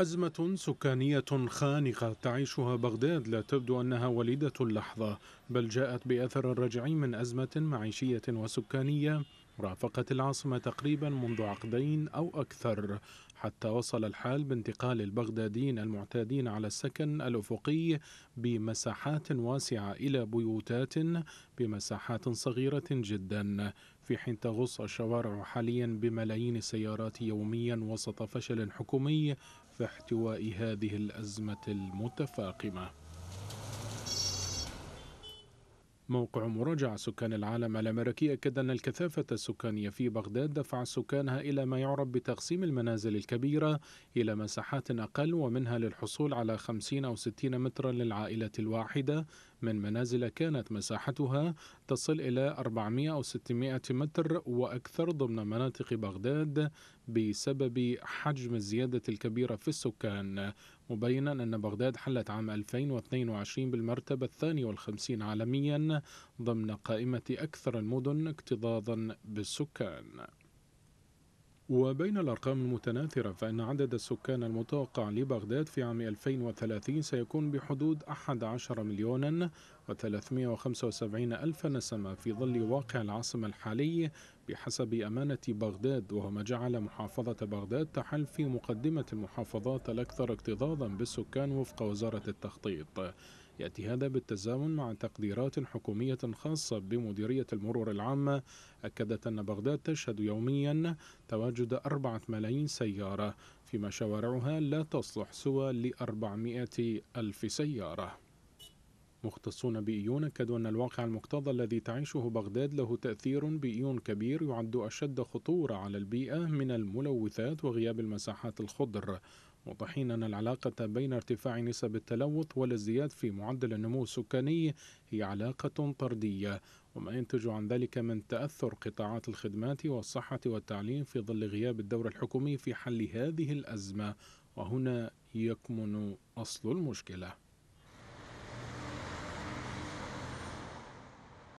أزمة سكانية خانقة تعيشها بغداد لا تبدو أنها وليدة اللحظة بل جاءت بأثر الرجع من أزمة معيشية وسكانية رافقت العاصمة تقريبا منذ عقدين أو أكثر حتى وصل الحال بانتقال البغداديين المعتادين على السكن الأفقي بمساحات واسعة إلى بيوتات بمساحات صغيرة جدا في حين تغص الشوارع حاليا بملايين السيارات يوميا وسط فشل حكومي في احتواء هذه الأزمة المتفاقمة موقع مراجعة سكان العالم الأمريكي أكد أن الكثافة السكانية في بغداد دفع سكانها إلى ما يعرف بتقسيم المنازل الكبيرة إلى مساحات أقل ومنها للحصول على 50 أو 60 مترا للعائلة الواحدة من منازل كانت مساحتها تصل إلى 400 أو 600 متر وأكثر ضمن مناطق بغداد بسبب حجم الزيادة الكبيرة في السكان مبينا أن بغداد حلت عام 2022 بالمرتبة الثانية والخمسين عالميا ضمن قائمة أكثر المدن اكتظاظا بالسكان وبين الأرقام المتناثرة فإن عدد السكان المتوقع لبغداد في عام 2030 سيكون بحدود 11 مليونا و375 ألف نسمة في ظل واقع العاصمة الحالي بحسب أمانة بغداد وهو ما جعل محافظة بغداد تحل في مقدمة المحافظات الأكثر اكتظاظا بالسكان وفق وزارة التخطيط يأتي هذا بالتزامن مع تقديرات حكومية خاصة بمديرية المرور العامة أكدت أن بغداد تشهد يوميا تواجد أربعة ملايين سيارة فيما شوارعها لا تصلح سوى لأربعمائة ألف سيارة مختصون بإيون أكدوا أن الواقع المكتظ الذي تعيشه بغداد له تأثير بإيون كبير يعد أشد خطورة على البيئة من الملوثات وغياب المساحات الخضر موضحين أن العلاقة بين ارتفاع نسب التلوث والازدياد في معدل النمو السكاني هي علاقة طردية وما ينتج عن ذلك من تأثر قطاعات الخدمات والصحة والتعليم في ظل غياب الدور الحكومي في حل هذه الأزمة وهنا يكمن أصل المشكلة